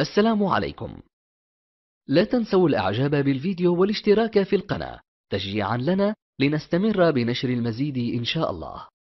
السلام عليكم لا تنسوا الاعجاب بالفيديو والاشتراك في القناة تشجيعا لنا لنستمر بنشر المزيد ان شاء الله